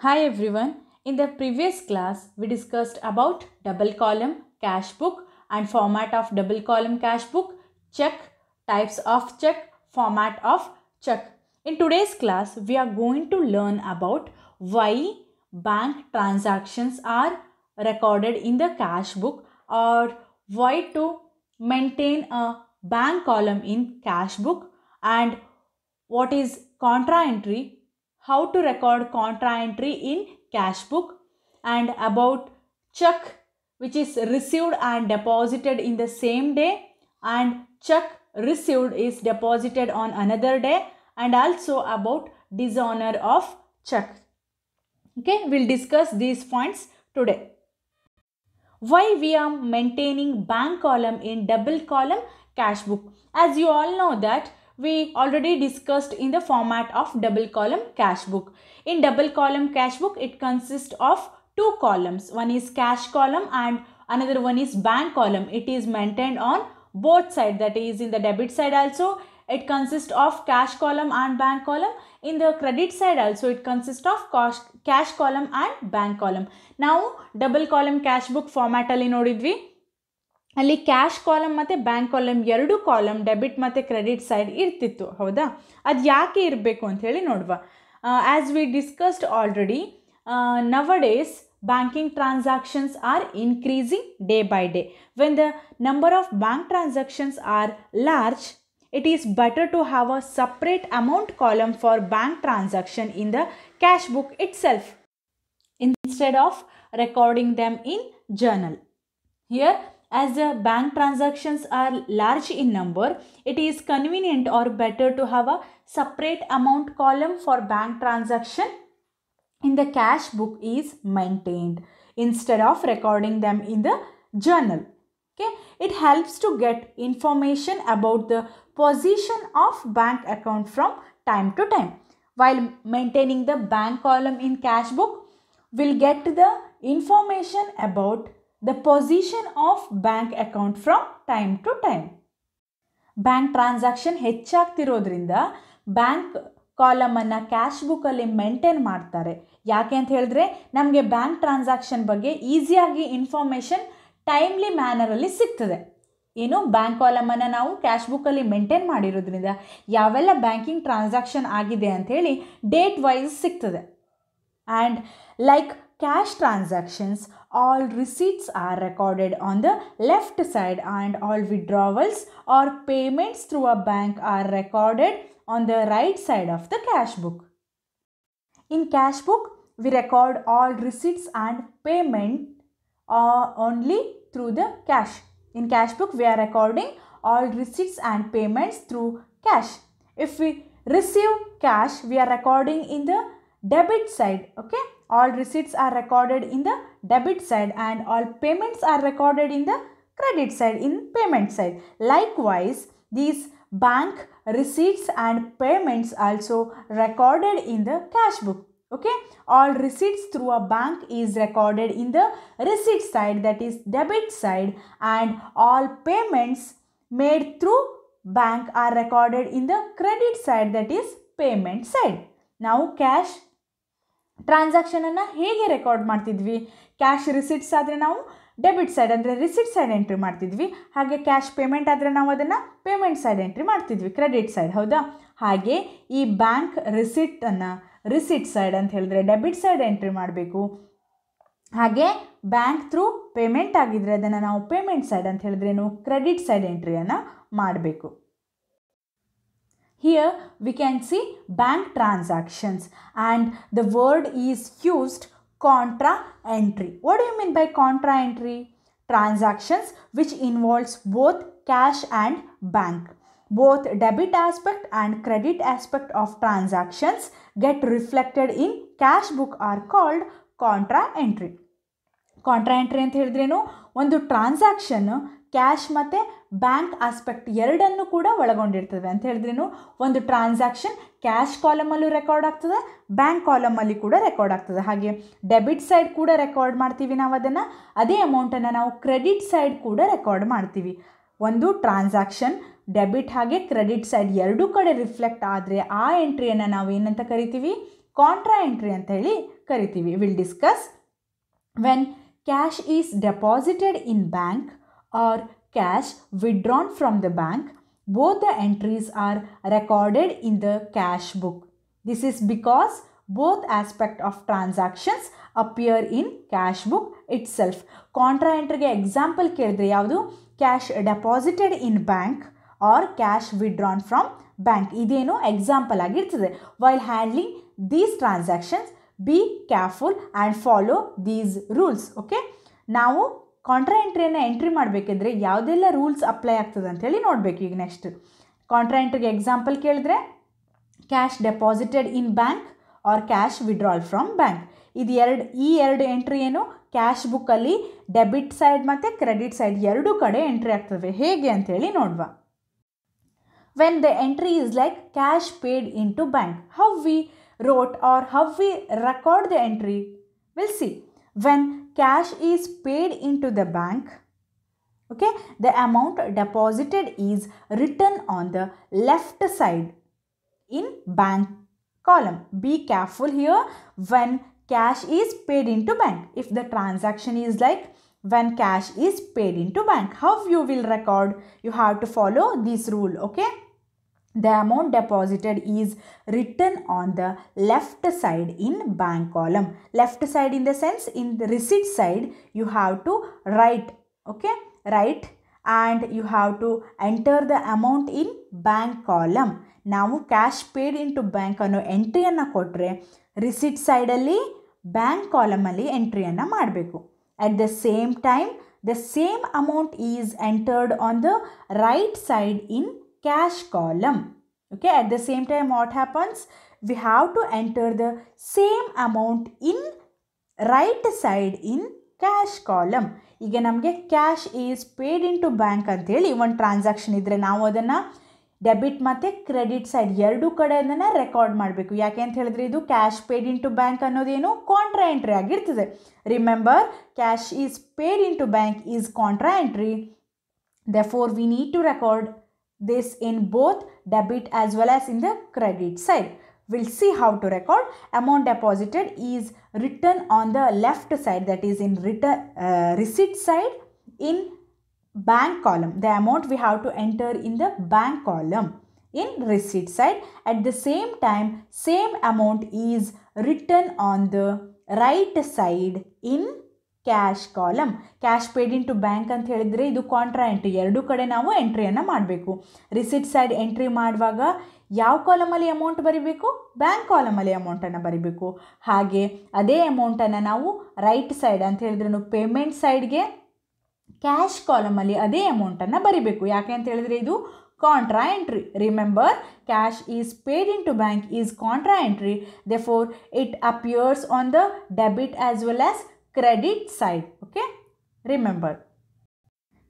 Hi everyone. In the previous class, we discussed about double column cash book and format of double column cash book, check, types of check, format of check. In today's class, we are going to learn about why bank transactions are recorded in the cash book or why to maintain a bank column in cash book and what is contra entry how to record contra entry in cash book and about check which is received and deposited in the same day and check received is deposited on another day and also about dishonor of check. Okay, we'll discuss these points today. Why we are maintaining bank column in double column cash book? As you all know that we already discussed in the format of double column cash book. In double column cash book, it consists of two columns. One is cash column and another one is bank column. It is maintained on both side that is in the debit side also it consists of cash column and bank column. In the credit side also it consists of cash, cash column and bank column. Now double column cash book format ಅಲ್ಲಿ ನೋಡಿದ್ವಿ ಅಲ್ಲಿ cash column ಮತ್ತು bank column ಎರಡು column debit ಮತ್ತು credit side ಇರ್ತಿತ್ತು ಹೌದಾ ಅದು ಯಾಕೆ ಇರಬೇಕು ಅಂತ ಹೇಳಿ ನೋಡುವ as we discussed already nowadays banking transactions are increasing day by day when the number of bank transactions are large it is better to have a separate amount column for bank transaction in the cash book itself instead of recording them in journal here As the bank transactions are large in number, it is convenient or better to have a separate amount column for bank transaction in the cash book is maintained instead of recording them in the journal. Okay. It helps to get information about the position of bank account from time to time. While maintaining the bank column in cash book, we'll get the information about the position of bank account from time to time bank transaction ಹೆಚ್ಚಾಗ್ತಿರೋದ್ರಿಂದ bank ಕಾಲಮನ್ನು cash ಬುಕ್ಕಲ್ಲಿ maintain ಮಾಡ್ತಾರೆ ಯಾಕೆ ಅಂತ ಹೇಳಿದ್ರೆ ನಮಗೆ bank transaction ಬಗ್ಗೆ ಈಸಿಯಾಗಿ ಇನ್ಫಾರ್ಮೇಷನ್ ಟೈಮ್ಲಿ ಮ್ಯಾನರಲ್ಲಿ ಸಿಗ್ತದೆ ಏನು ಬ್ಯಾಂಕ್ ಕಾಲಮನ್ನು ನಾವು ಕ್ಯಾಶ್ ಬುಕ್ಕಲ್ಲಿ ಮೇಂಟೈನ್ ಮಾಡಿರೋದ್ರಿಂದ ಯಾವೆಲ್ಲ ಬ್ಯಾಂಕಿಂಗ್ ಟ್ರಾನ್ಸಾಕ್ಷನ್ ಆಗಿದೆ ಅಂಥೇಳಿ ಡೇಟ್ ವೈಸ್ ಸಿಗ್ತದೆ and like cash transactions all receipts are recorded on the left side and all withdrawals or payments through a bank are recorded on the right side of the cash book. In cash book, we record all receipts and payment uh, only through the cash. In cash book, we are recording all receipts and payments through cash. If we receive cash, we are recording in the debit side. Okay, all receipts are recorded in the debit side and all payments are recorded in the credit side in payment side. Likewise, these bank receipts and payments also recorded in the cash book. Okay, all receipts through a bank is recorded in the receipt side that is debit side and all payments made through bank are recorded in the credit side that is payment side. Now cash transaction ಟ್ರಾನ್ಸಾಕ್ಷನನ್ನು ಹೇಗೆ record ಮಾಡ್ತಿದ್ವಿ cash receipts ಆದರೆ ನಾವು debit side ಅಂದರೆ receipt side entry ಮಾಡ್ತಿದ್ವಿ ಹಾಗೆ cash payment ಆದರೆ ನಾವು ಅದನ್ನು ಪೇಮೆಂಟ್ ಸೈಡ್ ಎಂಟ್ರಿ ಮಾಡ್ತಿದ್ವಿ ಕ್ರೆಡಿಟ್ ಸೈಡ್ ಹೌದಾ ಹಾಗೆ ಈ ಬ್ಯಾಂಕ್ ರಿಸಿಟನ್ನು ರಿಸಿಟ್ ಸೈಡ್ ಅಂತ ಹೇಳಿದ್ರೆ ಡೆಬಿಟ್ ಸೈಡ್ ಎಂಟ್ರಿ ಮಾಡಬೇಕು ಹಾಗೆ ಬ್ಯಾಂಕ್ ಥ್ರೂ ಪೇಮೆಂಟ್ ಆಗಿದ್ರೆ ಅದನ್ನು ನಾವು ಪೇಮೆಂಟ್ ಸೈಡ್ ಅಂತ ಹೇಳಿದ್ರೆ ಕ್ರೆಡಿಟ್ ಸೈಡ್ ಎಂಟ್ರಿಯನ್ನು ಮಾಡಬೇಕು here we can see bank transactions and the word is used contra entry. What do you mean by contra entry? Transactions which involves both cash and bank. Both debit aspect and credit aspect of transactions get reflected in cash book are called contra entry. Contra entry ಅಂತ ಹೇಳಿದ್ರೇನು ಒಂದು transaction cash ಮತ್ತು bank aspect ಎರಡನ್ನು ಕೂಡ ಒಳಗೊಂಡಿರ್ತದೆ ಅಂತ ಹೇಳಿದ್ರೇನು ಒಂದು ಟ್ರಾನ್ಸಾಕ್ಷನ್ ಕ್ಯಾಶ್ ಕಾಲಮಲ್ಲೂ ರೆಕಾರ್ಡ್ ಆಗ್ತದೆ ಬ್ಯಾಂಕ್ ಕಾಲಮಲ್ಲಿ ಕೂಡ ರೆಕಾರ್ಡ್ ಆಗ್ತದೆ ಹಾಗೆ ಡೆಬಿಟ್ ಸೈಡ್ ಕೂಡ ರೆಕಾರ್ಡ್ ಮಾಡ್ತೀವಿ ನಾವು ಅದನ್ನು ಅದೇ ಅಮೌಂಟನ್ನು ನಾವು ಕ್ರೆಡಿಟ್ ಸೈಡ್ ಕೂಡ ರೆಕಾರ್ಡ್ ಮಾಡ್ತೀವಿ ಒಂದು ಟ್ರಾನ್ಸಾಕ್ಷನ್ ಡೆಬಿಟ್ ಹಾಗೆ ಕ್ರೆಡಿಟ್ ಸೈಡ್ ಎರಡೂ ಕಡೆ ರಿಫ್ಲೆಕ್ಟ್ ಆದರೆ ಆ ಎಂಟ್ರಿಯನ್ನು ನಾವು ಏನಂತ ಕರಿತೀವಿ ಕಾಂಟ್ರಾ ಎಂಟ್ರಿ ಅಂತ ಹೇಳಿ ಕರಿತೀವಿ will discuss when cash is deposited in bank or cash withdrawn from the bank, both the entries are recorded in the cash book. This is because both aspects of transactions appear in cash book itself. Contra entry example cash deposited in bank or cash withdrawn from bank. This is example. While handling these transactions, be careful and follow these rules. Okay. Now contra ಎಂಟ್ರಿಯನ್ನು entry ಮಾಡಬೇಕಿದ್ರೆ ಯಾವುದೆಲ್ಲ rules apply ಆಗ್ತದೆ ಅಂಥೇಳಿ ನೋಡಬೇಕು ಈಗ next contra ಎಂಟ್ರಿಗೆ example ಕೇಳಿದ್ರೆ cash deposited in bank or cash withdrawal from bank ಇದು ಎರಡು ಈ ಎರಡು ಎಂಟ್ರಿ ಏನು ಕ್ಯಾಶ್ ಬುಕ್ಕಲ್ಲಿ ಡೆಬಿಟ್ ಸೈಡ್ ಮತ್ತು ಕ್ರೆಡಿಟ್ ಸೈಡ್ ಎರಡೂ ಕಡೆ ಎಂಟ್ರಿ ಆಗ್ತವೆ ಹೇಗೆ ಅಂಥೇಳಿ ನೋಡುವ when the entry is like cash paid in to bank how we wrote or how we record the entry will see when cash is paid into the bank okay the amount deposited is written on the left side in bank column be careful here when cash is paid into bank if the transaction is like when cash is paid into bank how you will record you have to follow this rule okay the amount deposited is written on the left side in bank column. Left side in the sense in receipt side you have to write. Okay. Write and you have to enter the amount in bank column. Now cash paid into bank no entry anna kotre receipt side ali bank column ali entry anna maadbeku. At the same time the same amount is entered on the right side in cash column. Okay, at the same time what happens? We have to enter the same amount in right side in cash column ಈಗ ನಮಗೆ cash is paid in to bank ಅಂಥೇಳಿ ಒಂದು transaction ಇದ್ದರೆ ನಾವು ಅದನ್ನು debit ಮತ್ತು credit side ಎರಡೂ ಕಡೆ ರೆಕಾರ್ಡ್ ಮಾಡಬೇಕು ಯಾಕೆ ಅಂತ ಹೇಳಿದ್ರೆ ಇದು cash paid in to bank ಅನ್ನೋದೇನು ಕಾಂಟ್ರಾ ಎಂಟ್ರಿ ಆಗಿರ್ತದೆ remember cash is paid in to bank is contra entry therefore we need to record this in both debit as well as in the credit side. We'll see how to record. Amount deposited is written on the left side that is in return, uh, receipt side in bank column. The amount we have to enter in the bank column in receipt side. At the same time, same amount is written on the right side in cash column cash paid in to bank ಅಂತ ಹೇಳಿದರೆ ಇದು contra entry ಎರಡೂ ಕಡೆ ನಾವು ಎಂಟ್ರಿಯನ್ನು ಮಾಡಬೇಕು receipt side entry ಮಾಡುವಾಗ ಯಾವ ಕಾಲಮಲ್ಲಿ amount ಬರಿಬೇಕು ಬ್ಯಾಂಕ್ ಕಾಲಮಲ್ಲಿ ಅಮೌಂಟನ್ನು ಬರಿಬೇಕು ಹಾಗೆ ಅದೇ ಅಮೌಂಟನ್ನು ನಾವು ರೈಟ್ ಸೈಡ್ ಅಂತ ಹೇಳಿದ್ರೂ ಪೇಮೆಂಟ್ ಸೈಡ್ಗೆ ಕ್ಯಾಶ್ ಕಾಲಮಲ್ಲಿ ಅದೇ ಅಮೌಂಟನ್ನು ಬರಿಬೇಕು ಯಾಕೆ ಅಂತ ಹೇಳಿದರೆ ಇದು contra entry remember cash is paid in to bank is contra entry therefore it appears on the debit as well as credit side okay remember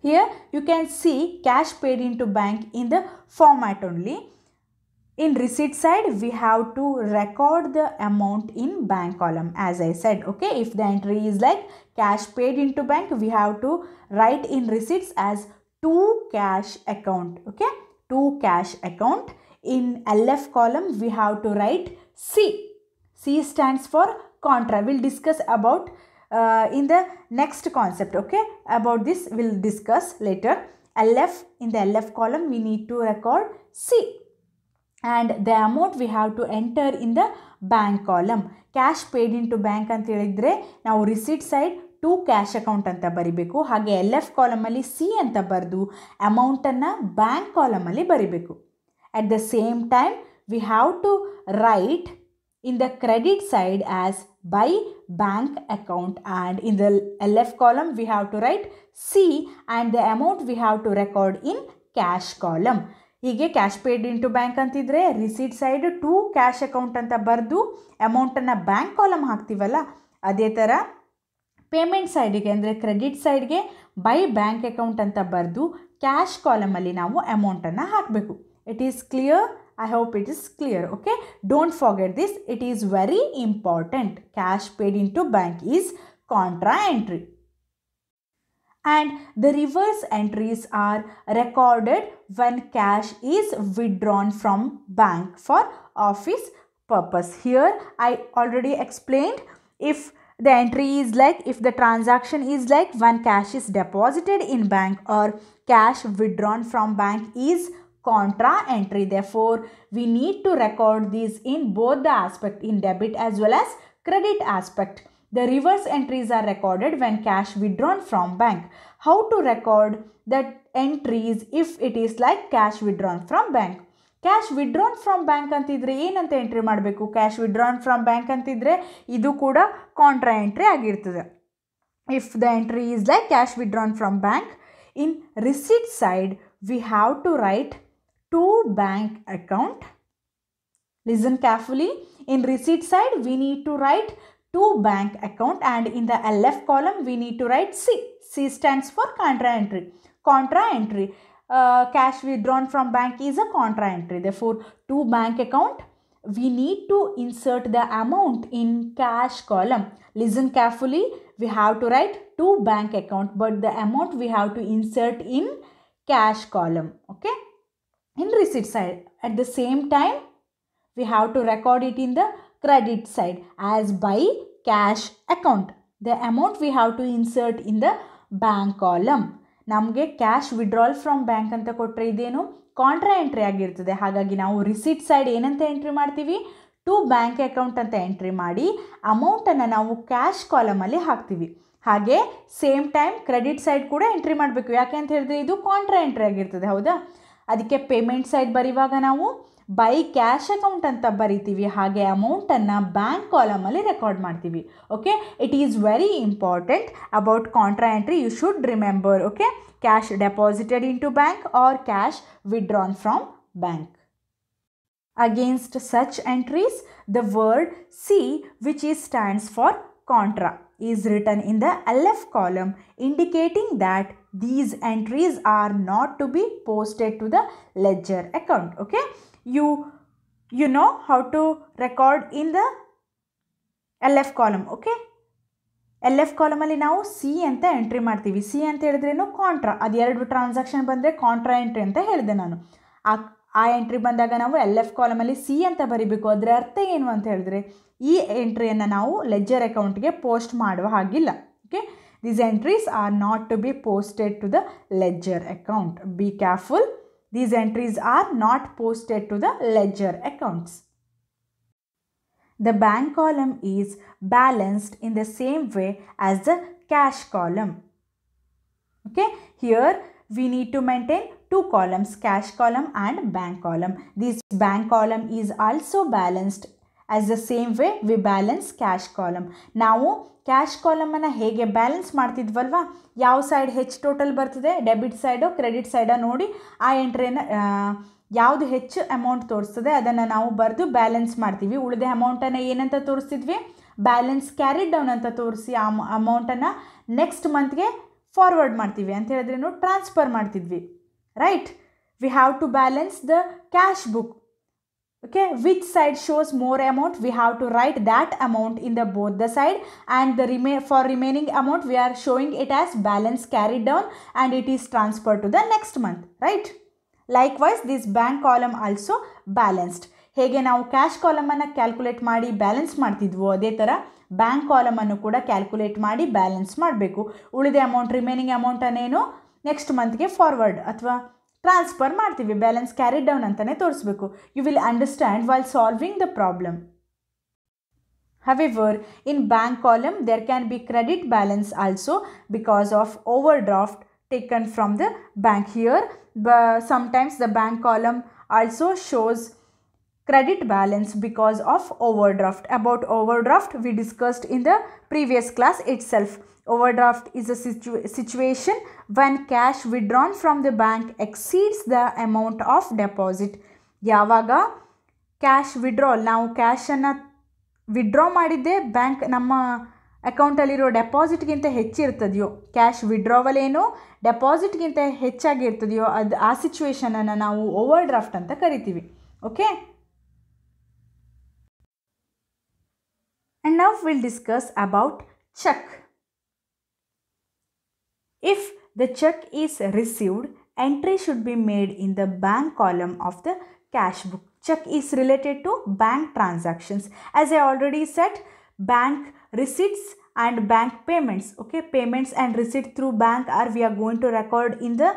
here you can see cash paid into bank in the format only in receipt side we have to record the amount in bank column as i said okay if the entry is like cash paid into bank we have to write in receipts as two cash account okay Two cash account in lf column we have to write c c stands for contra we'll discuss about uh, in the next concept okay about this we'll discuss later lf in the lf column we need to record c and the amount we have to enter in the bank column cash paid into bank ಅಂತ ಹೇಳಿದರೆ ನಾವು receipt side to cash account ಅಂತ ಬರಿಬೇಕು ಹಾಗೆ L F ಕಾಲಮಲ್ಲಿ C ಅಂತ ಬರೆದು ಅಮೌಂಟನ್ನು bank ಕಾಲಮಲ್ಲಿ ಬರಿಬೇಕು at the same time we have to write in the credit side as by bank account and in the left column we have to write C and the amount we have to record in cash column ಹೀಗೆ cash paid into bank ಅಂತಿದ್ರೆ receipt side to cash account ಅಂತ ಬರೆದು ಅಮೌಂಟನ್ನು bank column ಹಾಕ್ತೀವಲ್ಲ ಅದೇ ಥರ payment ಸೈಡಿಗೆ ಅಂದರೆ credit ಸೈಡ್ಗೆ ಬೈ ಬ್ಯಾಂಕ್ ಅಕೌಂಟ್ ಅಂತ ಬರೆದು ಕ್ಯಾಶ್ ಕಾಲಮಲ್ಲಿ ನಾವು ಅಮೌಂಟನ್ನು ಹಾಕಬೇಕು it is clear I hope it is clear. Okay. Don't forget this. It is very important. Cash paid into bank is contra entry. And the reverse entries are recorded when cash is withdrawn from bank for office purpose. Here I already explained if the entry is like if the transaction is like when cash is deposited in bank or cash withdrawn from bank is contra entry. Therefore, we need to record these in both the aspect in debit as well as credit aspect. The reverse entries are recorded when cash withdrawn from bank. How to record that entries if it is like cash withdrawn from bank? Cash withdrawn from bank ಅಂತಿದ್ರೆ ಏನಂತ entry ಮಾಡಬೇಕು cash withdrawn from bank ಅಂತಿದ್ರೆ ಇದು ಕೂಡ contra entry ಆಗಿರ್ತದೆ if the entry is like cash withdrawn from bank in receipt side we have to write to bank account. Listen carefully. In receipt side, we need to write to bank account and in the LF column, we need to write C. C stands for contra entry. Contra entry. Uh, cash withdrawn from bank is a contra entry. Therefore, to bank account, we need to insert the amount in cash column. Listen carefully. We have to write to bank account, but the amount we have to insert in cash column. Okay. In receipt side at the same time we have to record it in the credit side as by cash account the amount we have to insert in the bank column ನಮಗೆ cash withdrawal from bank ಅಂತ ಕೊಟ್ಟರೆ ಇದೇನು contra entry ಆಗಿರ್ತದೆ ಹಾಗಾಗಿ ನಾವು receipt side ಏನಂತ entry ಮಾಡ್ತೀವಿ to bank account ಅಂತ ಎಂಟ್ರಿ ಮಾಡಿ ಅಮೌಂಟನ್ನು ನಾವು ಕ್ಯಾಶ್ ಕಾಲಮಲ್ಲಿ ಹಾಕ್ತೀವಿ ಹಾಗೆ ಸೇಮ್ ಟೈಮ್ ಕ್ರೆಡಿಟ್ ಸೈಡ್ ಕೂಡ ಎಂಟ್ರಿ ಮಾಡಬೇಕು ಯಾಕೆ ಅಂತ ಹೇಳಿದ್ರೆ ಇದು ಕಾಂಟ್ರಾ ಎಂಟ್ರಿ ಆಗಿರ್ತದೆ ಹೌದಾ ಅದಕ್ಕೆ ಪೇಮೆಂಟ್ ಸೈಡ್ ಬರೀವಾಗ ನಾವು ಬೈ ಕ್ಯಾಶ್ ಅಕೌಂಟ್ ಅಂತ ಬರಿತೀವಿ ಹಾಗೆ ಅಮೌಂಟನ್ನು ಬ್ಯಾಂಕ್ ಕಾಲಮಲ್ಲಿ ರೆಕಾರ್ಡ್ ಮಾಡ್ತೀವಿ okay it is very important about contra entry you should remember okay cash deposited in to bank or cash withdrawn from bank Against such entries, the word C, which is stands for contra, is written in the LF column, indicating that these entries are not to be posted to the ledger account okay you you know how to record in the lf column okay L F ಕಾಲಮಲ್ಲಿ ನಾವು C ಅಂತ entry ಮಾಡ್ತೀವಿ C ಅಂತ ಹೇಳಿದ್ರೇನು contra ಅದೆರಡು transaction ಬಂದರೆ contra entry ಅಂತ ಹೇಳಿದೆ ನಾನು ಆ ಆ ಎಂಟ್ರಿ ಬಂದಾಗ ನಾವು ಎಲ್ ಎಫ್ ಕಾಲಮಲ್ಲಿ ಸಿ ಅಂತ ಬರಿಬೇಕು ಅದರ ಅರ್ಥ ಏನು ಅಂತ ಹೇಳಿದ್ರೆ ಈ ಎಂಟ್ರಿಯನ್ನು ನಾವು ಲೆಜ್ಜರ್ ಅಕೌಂಟ್ಗೆ ಪೋಸ್ಟ್ ಮಾಡುವ ಹಾಗಿಲ್ಲ okay These entries are not to be posted to the ledger account. Be careful. These entries are not posted to the ledger accounts. The bank column is balanced in the same way as the cash column. Okay, here we need to maintain two columns cash column and bank column. This bank column is also balanced as the same way we balance cash column ನಾವು cash ಕಾಲಮನ್ನು ಹೇಗೆ balance ಮಾಡ್ತಿದ್ವಲ್ವಾ ಯಾವ side ಹೆಚ್ಚು total ಬರ್ತದೆ debit side credit ಸೈಡೋ ನೋಡಿ ಆ ಎಂಟ್ರಿಯನ್ನು ಯಾವುದು ಹೆಚ್ಚು ಅಮೌಂಟ್ ತೋರಿಸ್ತದೆ ಅದನ್ನು ನಾವು ಬರೆದು ಬ್ಯಾಲೆನ್ಸ್ ಮಾಡ್ತೀವಿ ಉಳಿದ ಅಮೌಂಟನ್ನು ಏನಂತ ತೋರಿಸ್ತಿದ್ವಿ ಬ್ಯಾಲೆನ್ಸ್ ಕ್ಯಾರಿ ಡೌನ್ ಅಂತ ತೋರಿಸಿ ಆ ಅಮೌಂಟನ್ನು ನೆಕ್ಸ್ಟ್ ಮಂತ್ಗೆ ಫಾರ್ವರ್ಡ್ ಮಾಡ್ತೀವಿ ಅಂತ ಹೇಳಿದ್ರೆ ಟ್ರಾನ್ಸ್ಫರ್ ಮಾಡ್ತಿದ್ವಿ right we have to balance the cash book okay which side shows more amount we have to write that amount in the both the side and the remain for remaining amount we are showing it as balance carried down and it is transferred to the next month right likewise this bank column also balanced Hege cash column ಹೇಗೆ calculate maadi balance calculate ade balance bank column annu bank calculate ಕೂಡ calculate ಮಾಡಿ balance ಮಾಡಬೇಕು ಉಳಿದ amount remaining next month ಮಂತ್ಗೆ forward ಅಥವಾ transfer balance carried down. Down ಅಂತಲೇ ತೋರಿಸ್ಬೇಕು you will understand while solving the problem. However, in bank column, there can be credit balance also because of overdraft taken from the bank here. sometimes the bank column also shows credit balance because of overdraft. About overdraft, we discussed in the previous class itself. Overdraft is a situ situation when cash withdrawn from the bank exceeds the amount of deposit. ಯಾವಾಗ cash withdrawal ನಾವು ಕ್ಯಾಶನ್ನು withdraw ಮಾಡಿದ್ದೆ bank ನಮ್ಮ ಅಕೌಂಟಲ್ಲಿರೋ ಡೆಪಾಸಿಟ್ಗಿಂತ ಹೆಚ್ಚಿರ್ತದೆಯೋ cash withdrawal ಏನು ಡೆಪಾಸಿಟ್ಗಿಂತ ಹೆಚ್ಚಾಗಿರ್ತದೆಯೋ ಅದು ಆ ಸಿಚುವೇಶನನ್ನು ನಾವು over overdraft ಅಂತ ಕರಿತೀವಿ ಓಕೆ ಆ್ಯಂಡ್ ನಾವು will discuss about cheque If the check is received, entry should be made in the bank column of the cash book. Check is related to bank transactions. As I already said, bank receipts and bank payments. Okay, payments and receipt through bank are we are going to record in the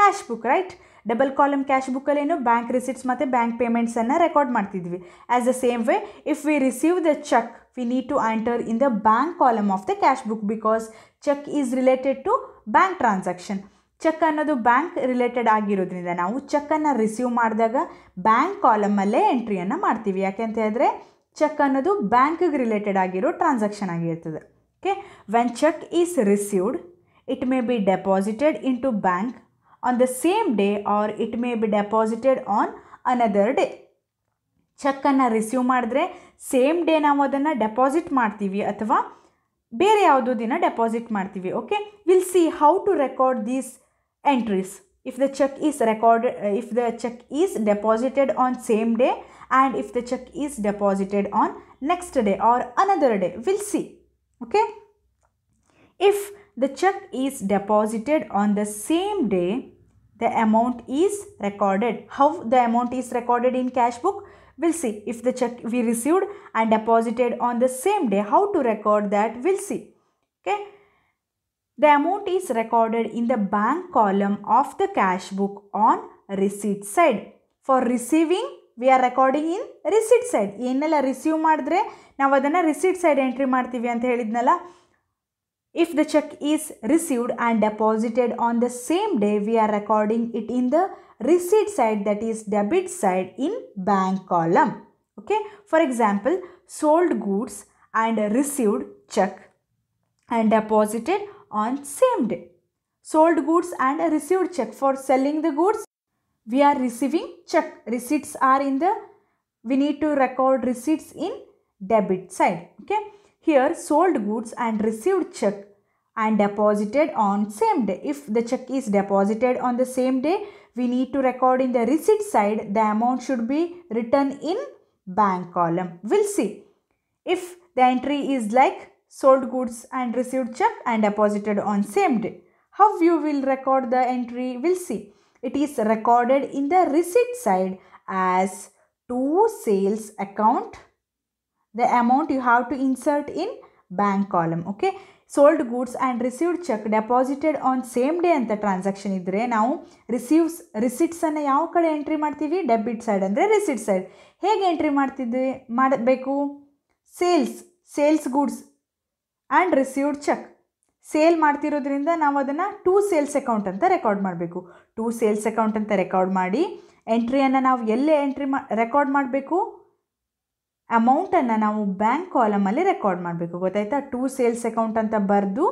cash book, right double column cash ಬುಕ್ಕಲ್ಲಿ ಏನು bank receipts ಮತ್ತು bank ಪೇಮೆಂಟ್ಸನ್ನು record ಮಾಡ್ತಿದ್ವಿ As the same way, if we receive the cheque. we need to enter in the bank column of the cash book because cheque is related to bank transaction cheque ಅನ್ನೋದು bank related ಆಗಿರೋದ್ರಿಂದ ನಾವು ಚೆಕ್ಕನ್ನು receive ಮಾಡಿದಾಗ bank ಕಾಲಮಲ್ಲೇ ಎಂಟ್ರಿಯನ್ನು ಮಾಡ್ತೀವಿ ಯಾಕೆ ಅಂತ ಹೇಳಿದ್ರೆ check ಅನ್ನೋದು ಬ್ಯಾಂಕ್ಗೆ ರಿಲೇಟೆಡ್ ಆಗಿರೋ ಟ್ರಾನ್ಸಾಕ್ಷನ್ ಆಗಿರ್ತದೆ okay when cheque is received it may be deposited in to bank on the same day or it may be deposited on another day ಚೆಕ್ಕನ್ನು ರಿಸೀವ್ ಮಾಡಿದ್ರೆ ಸೇಮ್ ಡೇ ನಾವು ಅದನ್ನು ಡೆಪಾಸಿಟ್ ಮಾಡ್ತೀವಿ ಅಥವಾ ಬೇರೆ ಯಾವುದೋ ದಿನ ಡೆಪಾಸಿಟ್ ಮಾಡ್ತೀವಿ okay will see how to record these entries if the cheque is record if the cheque is deposited on same day and if the cheque is deposited on next day or another day will see okay if the cheque is deposited on the same day the amount is recorded how the amount is recorded in cash book We'll see if the check we received and deposited on the same day, how to record that, we'll see. Okay. The amount is recorded in the bank column of the cash book on receipt side. For receiving, we are recording in receipt side ಏನೆಲ್ಲ receive ಮಾಡಿದ್ರೆ ನಾವು ಅದನ್ನು receipt side entry ಮಾಡ್ತೀವಿ ಅಂತ ಹೇಳಿದ್ನಲ್ಲ If the check is received and deposited on the same day, we are recording it in the receipt side that is debit side in bank column. Okay. For example, sold goods and received check and deposited on same day. Sold goods and received check for selling the goods. We are receiving check. Receipts are in the, we need to record receipts in debit side. Okay here sold goods and received check and deposited on same day. If the check is deposited on the same day, we need to record in the receipt side the amount should be written in bank column. We'll see. If the entry is like sold goods and received check and deposited on same day. How you will record the entry, we'll see. It is recorded in the receipt side as to sales account the amount you have to insert in bank column okay sold goods and received cheque deposited on same day ಅಂತ transaction ಇದ್ದರೆ ನಾವು receives ರಿಸಿಟ್ಸನ್ನು ಯಾವ ಕಡೆ entry ಮಾಡ್ತೀವಿ debit side ಅಂದರೆ receipt side ಹೇಗೆ entry ಮಾಡ್ತಿದ್ವಿ ಮಾಡಬೇಕು sales sales goods and received cheque sale ಮಾಡ್ತಿರೋದ್ರಿಂದ ನಾವು ಅದನ್ನು ಟೂ ಸೇಲ್ಸ್ ಅಕೌಂಟ್ ಅಂತ ರೆಕಾರ್ಡ್ ಮಾಡಬೇಕು ಟೂ ಸೇಲ್ಸ್ ಅಕೌಂಟ್ ಅಂತ ರೆಕಾರ್ಡ್ ಮಾಡಿ ಎಂಟ್ರಿಯನ್ನು ನಾವು ಎಲ್ಲೇ ಎಂಟ್ರಿ ಮಾ ರೆಕಾರ್ಡ್ ಮಾಡಬೇಕು ಅಮೌಂಟನ್ನು ನಾವು ಬ್ಯಾಂಕ್ ಕಾಲಮಲ್ಲಿ ರೆಕಾರ್ಡ್ ಮಾಡಬೇಕು ಗೊತ್ತಾಯ್ತಾ ಟು ಸೇಲ್ಸ್ ಅಕೌಂಟ್ ಅಂತ ಬರೆದು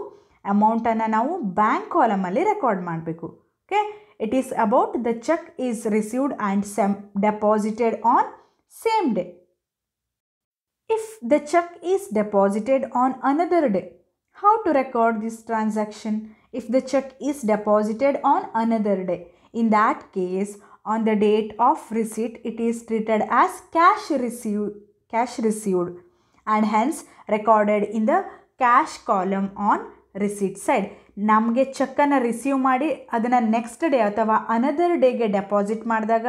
ಅಮೌಂಟನ್ನು ನಾವು ಬ್ಯಾಂಕ್ ಕಾಲಮಲ್ಲಿ ರೆಕಾರ್ಡ್ ಮಾಡಬೇಕು okay it is about the cheque is received and same deposited on same day if the cheque is deposited on another day how to record this transaction if the cheque is deposited on another day in that case on the date of receipt it is treated as cash receive cash received and hence recorded in the cash column on receipt side ನಮಗೆ ಚೆಕ್ಕನ್ನು receive ಮಾಡಿ ಅದನ್ನು next day ಅಥವಾ another ಡೇಗೆ deposit ಮಾಡಿದಾಗ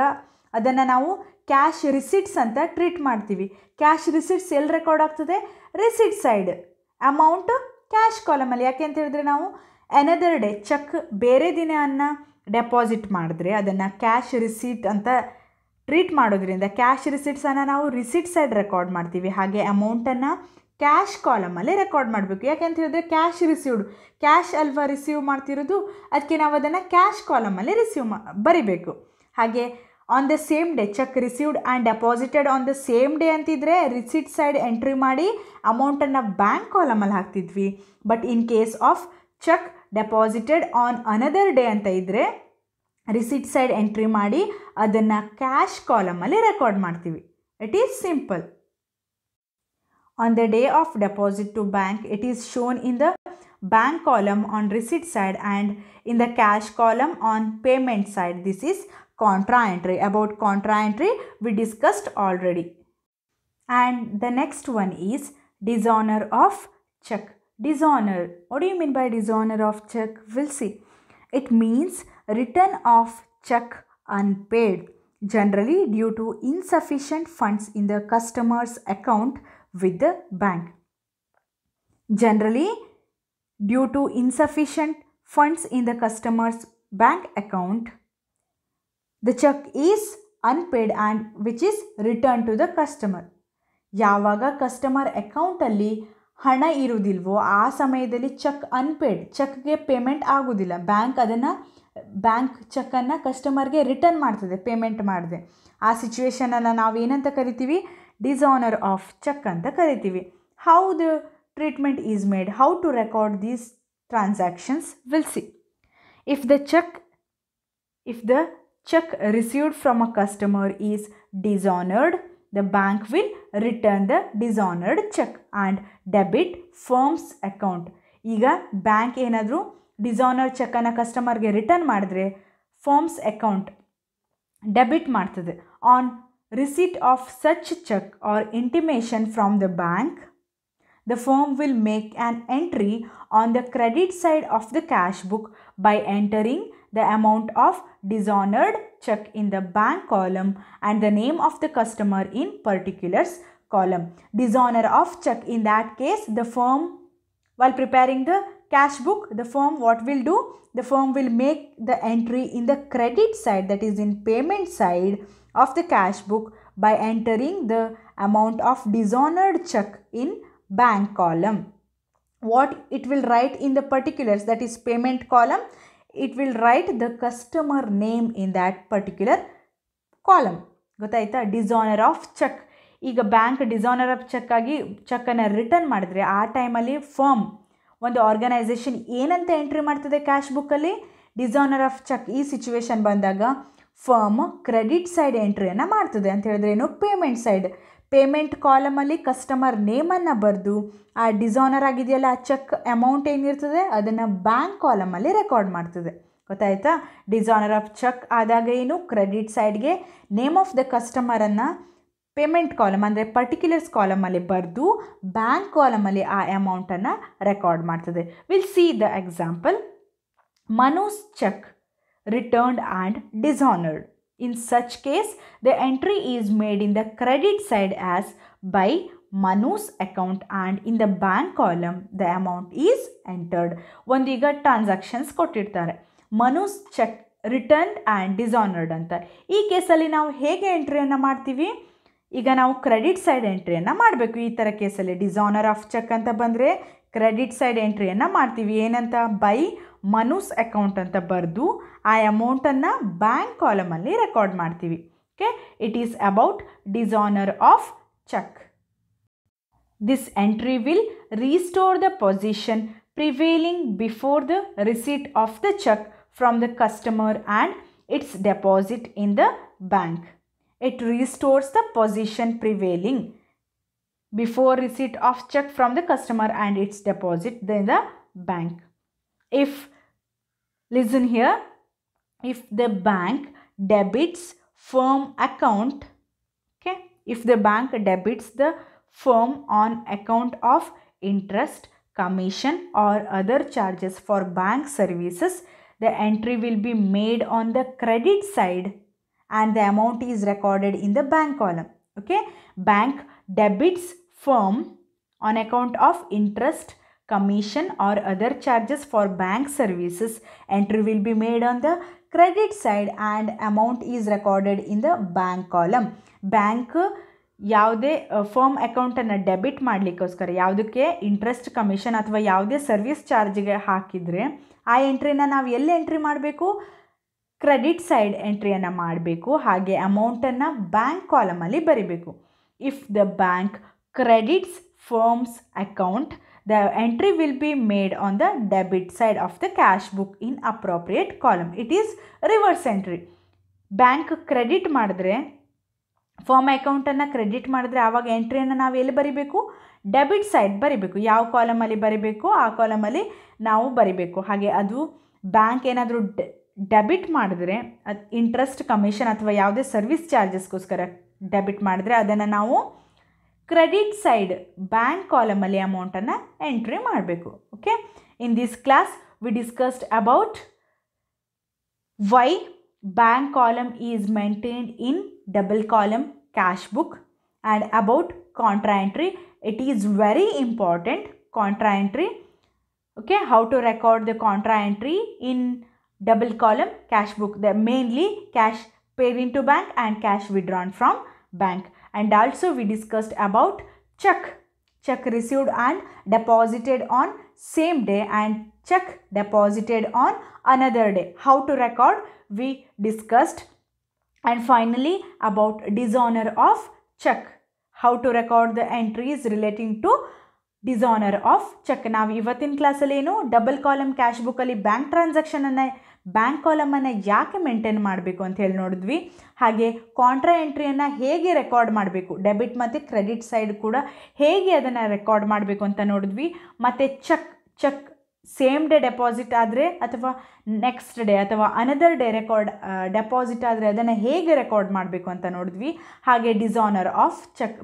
ಅದನ್ನು ನಾವು cash receipts ಅಂತ ಟ್ರೀಟ್ ಮಾಡ್ತೀವಿ ಕ್ಯಾಶ್ ರಿಸಿಟ್ಸ್ ಎಲ್ಲಿ ರೆಕಾರ್ಡ್ ಆಗ್ತದೆ ರಿಸಿಟ್ ಸೈಡ್ ಅಮೌಂಟ್ ಕ್ಯಾಶ್ ಕಾಲಮಲ್ಲಿ ಯಾಕೆ ಅಂತ ಹೇಳಿದ್ರೆ ನಾವು ಅನದರ್ ಡೇ ಚೆಕ್ ಬೇರೆ ದಿನ ಅನ್ನ ಡೆಪಾಸಿಟ್ ಮಾಡಿದ್ರೆ ಅದನ್ನು ಕ್ಯಾಶ್ ರಿಸೀಟ್ ಅಂತ ಟ್ರೀಟ್ ಮಾಡೋದ್ರಿಂದ ಕ್ಯಾಶ್ ರಿಸಿಟ್ಸನ್ನು ನಾವು ರಿಸಿಟ್ ಸೈಡ್ ರೆಕಾರ್ಡ್ ಮಾಡ್ತೀವಿ ಹಾಗೆ ಅಮೌಂಟನ್ನು ಕ್ಯಾಶ್ ಕಾಲಮಲ್ಲಿ ರೆಕಾರ್ಡ್ ಮಾಡಬೇಕು ಯಾಕೆಂತ ಹೇಳಿದ್ರೆ ಕ್ಯಾಶ್ ರಿಸೀವ್ಡ್ ಕ್ಯಾಶ್ ಅಲ್ವಾ ರಿಸೀವ್ ಮಾಡ್ತಿರೋದು ಅದಕ್ಕೆ ನಾವು ಅದನ್ನು ಕ್ಯಾಶ್ ಕಾಲಮಲ್ಲಿ ರಿಸೀವ್ ಮಾ ಬರಿಬೇಕು ಹಾಗೆ on the same day cheque received and deposited on the same day ಅಂತಿದ್ದರೆ ರಿಸಿಟ್ ಸೈಡ್ ಎಂಟ್ರಿ ಮಾಡಿ ಅಮೌಂಟನ್ನು ಬ್ಯಾಂಕ್ ಕಾಲಮಲ್ಲಿ ಹಾಕ್ತಿದ್ವಿ but in case of cheque deposited on another day ಅಂತ ಇದ್ದರೆ ರಿಸಿಟ್ ಸೈಡ್ ಎಂಟ್ರಿ ಮಾಡಿ ಅದನ್ನು ಕ್ಯಾಶ್ ಕಾಲಮಲ್ಲಿ ರೆಕಾರ್ಡ್ ಮಾಡ್ತೀವಿ it is simple on the day of deposit to bank it is shown in the bank column on receipt side and in the cash column on payment side this is contra entry about contra entry we discussed already and the next one is dishonor of check dishonor what do you mean by dishonor of check we'll see it means return of check unpaid, generally due to insufficient funds in the customer's account with the bank. Generally due to insufficient funds in the customer's bank account, the check is unpaid and which is returned to the customer. ಯಾವಾಗ customer ಅಕೌಂಟಲ್ಲಿ ಹಣ ಇರುವುದಿಲ್ವೋ ಆ ಸಮಯದಲ್ಲಿ cheque unpaid ಚೆಕ್ಗೆ payment ಆಗೋದಿಲ್ಲ bank ಅದನ್ನು bank ಚೆಕ್ಕನ್ನು ಕಸ್ಟಮರ್ಗೆ ರಿಟರ್ನ್ ಮಾಡ್ತದೆ ಪೇಮೆಂಟ್ ಮಾಡಿದೆ ಆ ಸಿಚುವೇಷನನ್ನು ನಾವು ಏನಂತ ಕರಿತೀವಿ ಡಿಸಾನರ್ ಆಫ್ ಚೆಕ್ ಅಂತ ಕರಿತೀವಿ how the treatment is made how to record these transactions will see if the cheque if the cheque received from a customer is dishonoured the bank will return the dishonoured cheque and debit firm's account ಈಗ bank ಏನಾದರೂ dishonour ಚೆಕ್ಕನ್ನು ಕಸ್ಟಮರ್ಗೆ customer ಮಾಡಿದ್ರೆ return madre form's account debit receipt on receipt of such cheque or intimation from the bank, the firm will make an entry on the credit side of the cash book by entering the amount of dishonored check in the bank column and the name of the customer in particulars column. Dishonor of check in that case the firm while preparing the cash book, the firm what will do? The firm will make the entry in the credit side that is in payment side of the cash book by entering the amount of dishonored check in bank column. What it will write in the particulars that is payment column, it will write the customer name in that particular column. ಗೊತ್ತಾಯ್ತಾ dishonor of cheque. ಈಗ bank dishonour of ಆಗಿ ಚೆಕ್ಕನ್ನು return ಮಾಡಿದರೆ ಆ ಟೈಮಲ್ಲಿ firm ಒಂದು organisation ಏನಂತ entry ಮಾಡ್ತದೆ ಕ್ಯಾಶ್ ಬುಕ್ಕಲ್ಲಿ ಡಿಸೋನರ್ ಆಫ್ ಚೆಕ್ ಈ ಸಿಚುವೇಶನ್ ಬಂದಾಗ ಫರ್ಮ್ ಕ್ರೆಡಿಟ್ ಸೈಡ್ ಎಂಟ್ರಿಯನ್ನು ಮಾಡ್ತದೆ ಅಂತ ಹೇಳಿದ್ರೆ ಏನು ಪೇಮೆಂಟ್ ಸೈಡ್ ಪೇಮೆಂಟ್ ಕಾಲಮಲ್ಲಿ ಕಸ್ಟಮರ್ ನೇಮನ್ನು ಬರೆದು ಆ ಡಿಸೋನರ್ ಆಗಿದೆಯಲ್ಲ ಆ ಚೆಕ್ ಅಮೌಂಟ್ ಏನಿರ್ತದೆ ಅದನ್ನು ಬ್ಯಾಂಕ್ ಕಾಲಮಲ್ಲಿ ರೆಕಾರ್ಡ್ ಮಾಡ್ತದೆ ಗೊತ್ತಾಯ್ತಾ ಡಿಸೋನರ್ ಆಫ್ ಚೆಕ್ ಆದಾಗ ಏನು ಕ್ರೆಡಿಟ್ ಸೈಡ್ಗೆ ನೇಮ್ ಆಫ್ ದ ಕಸ್ಟಮರನ್ನು ಪೇಮೆಂಟ್ ಕಾಲಮ್ ಅಂದರೆ ಪರ್ಟಿಕ್ಯುಲರ್ಸ್ ಕಾಲಮಲ್ಲಿ ಬರೆದು ಬ್ಯಾಂಕ್ ಕಾಲಮಲ್ಲಿ ಆ ಅಮೌಂಟನ್ನು ರೆಕಾರ್ಡ್ ಮಾಡ್ತದೆ will see the example Manu's cheque returned and dishonoured in such case the entry is made in the credit side as by Manu's account and in the bank column the amount is entered ಒಂದೀಗ transactions ಕೊಟ್ಟಿರ್ತಾರೆ Manu's cheque returned and dishonoured ಅಂತ ಈ ಕೇಸಲ್ಲಿ ನಾವು ಹೇಗೆ ಎಂಟ್ರಿಯನ್ನು ಮಾಡ್ತೀವಿ ಈಗ ನಾವು ಕ್ರೆಡಿಟ್ ಸೈಡ್ ಎಂಟ್ರಿಯನ್ನು ಮಾಡಬೇಕು ಈ ಥರ ಕೇಸಲ್ಲಿ ಡಿಸಾನರ್ ಆಫ್ ಚೆಕ್ ಅಂತ ಬಂದರೆ ಕ್ರೆಡಿಟ್ ಸೈಡ್ ಎಂಟ್ರಿಯನ್ನು ಮಾಡ್ತೀವಿ ಏನಂತ ಬೈ ಮನುಸ್ ಅಕೌಂಟ್ ಅಂತ ಬರೆದು ಆ ಅಮೌಂಟನ್ನು ಬ್ಯಾಂಕ್ ಕಾಲಮಲ್ಲಿ ರೆಕಾರ್ಡ್ ಮಾಡ್ತೀವಿ okay it is about dishonour of cheque this entry will restore the position prevailing before the receipt of the cheque from the customer and its deposit in the bank It restores the position prevailing before receipt of check from the customer and its deposit in the bank. If, listen here, if the bank debits firm account, okay, if the bank debits the firm on account of interest, commission or other charges for bank services, the entry will be made on the credit side and the amount is recorded in the bank column. Okay, bank debits firm on account of interest, commission or other charges for bank services. Entry will be made on the credit side and amount is recorded in the bank column. Bank firm account ಯಾವುದೇ firm ಅಕೌಂಟನ್ನು debit ಮಾಡಲಿಕ್ಕೋಸ್ಕರ ಯಾವುದಕ್ಕೆ interest commission ಅಥವಾ ಯಾವುದೇ service ಚಾರ್ಜ್ಗೆ ಹಾಕಿದರೆ ಆ ಎಂಟ್ರಿನ ನಾವು ಎಲ್ಲಿ ಎಂಟ್ರಿ ಮಾಡಬೇಕು ಕ್ರೆಡಿಟ್ ಸೈಡ್ ಎಂಟ್ರಿಯನ್ನು ಮಾಡಬೇಕು ಹಾಗೆ ಅಮೌಂಟನ್ನು ಬ್ಯಾಂಕ್ ಕಾಲಮಲ್ಲಿ ಬರಿಬೇಕು if the bank credits firm's account the entry will be made on the debit side of the cash book in appropriate column it is reverse entry bank credit ಮಾಡಿದ್ರೆ firm ಅಕೌಂಟನ್ನು credit ಮಾಡಿದ್ರೆ ಆವಾಗ ಎಂಟ್ರಿಯನ್ನು ನಾವು ಎಲ್ಲಿ ಬರಿಬೇಕು debit side ಬರಿಬೇಕು ಯಾವ ಕಾಲಮಲ್ಲಿ ಬರಿಬೇಕು ಆ ಕಾಲಮಲ್ಲಿ ನಾವು ಬರಿಬೇಕು ಹಾಗೆ ಅದು ಬ್ಯಾಂಕ್ ಏನಾದರೂ ಡೆಬಿಟ್ ಮಾಡಿದ್ರೆ ಅದು ಇಂಟ್ರೆಸ್ಟ್ ಕಮಿಷನ್ ಅಥವಾ ಯಾವುದೇ ಸರ್ವಿಸ್ ಚಾರ್ಜಸ್ಗೋಸ್ಕರ ಡೆಬಿಟ್ ಮಾಡಿದ್ರೆ ಅದನ್ನು ನಾವು ಕ್ರೆಡಿಟ್ ಸೈಡ್ ಬ್ಯಾಂಕ್ ಕಾಲಮಲ್ಲಿ ಅಮೌಂಟನ್ನು ಎಂಟ್ರಿ ಮಾಡಬೇಕು okay in this class we discussed about why bank column is maintained in double column cash book and about contra entry it is very important contra entry okay how to record the contra entry in double column cash book. They're mainly cash paid into bank and cash withdrawn from bank. And also we discussed about check. Check received and deposited on same day and check deposited on another day. How to record? We discussed. And finally about dishonor of check. How to record the entries relating to dishonour of cheque ನಾವು ಇವತ್ತಿನ ಕ್ಲಾಸಲ್ಲಿ ಏನು double column cash ಬುಕ್ಕಲ್ಲಿ bank ಟ್ರಾನ್ಸಾಕ್ಷನನ್ನು bank ಕಾಲಮನ್ನು ಯಾಕೆ maintain ಮಾಡಬೇಕು ಅಂತ ಹೇಳಿ ನೋಡಿದ್ವಿ ಹಾಗೆ ಕಾಂಟ್ರಾ ಎಂಟ್ರಿಯನ್ನು ಹೇಗೆ ರೆಕಾರ್ಡ್ ಮಾಡಬೇಕು ಡೆಬಿಟ್ ಮತ್ತು ಕ್ರೆಡಿಟ್ ಸೈಡ್ ಕೂಡ ಹೇಗೆ ಅದನ್ನು ರೆಕಾರ್ಡ್ ಮಾಡಬೇಕು ಅಂತ ನೋಡಿದ್ವಿ ಮತ್ತು cheque cheque same day deposit ಆದರೆ ಅಥವಾ ನೆಕ್ಸ್ಟ್ ಡೇ ಅಥವಾ ಅನದರ್ ಡೇ ರೆಕಾರ್ಡ್ ಡೆಪಾಸಿಟ್ ಆದರೆ ಅದನ್ನು ಹೇಗೆ ರೆಕಾರ್ಡ್ ಮಾಡಬೇಕು ಅಂತ ನೋಡಿದ್ವಿ ಹಾಗೆ dishonour of cheque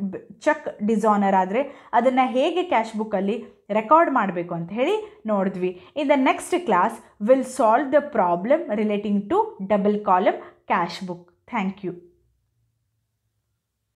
cheque dishonour ಆದರೆ ಅದನ್ನು ಹೇಗೆ ಕ್ಯಾಶ್ ಬುಕ್ಕಲ್ಲಿ ರೆಕಾರ್ಡ್ ಮಾಡಬೇಕು ಅಂತ ಹೇಳಿ ನೋಡಿದ್ವಿ in the next class will solve the problem relating to double column cash book thank you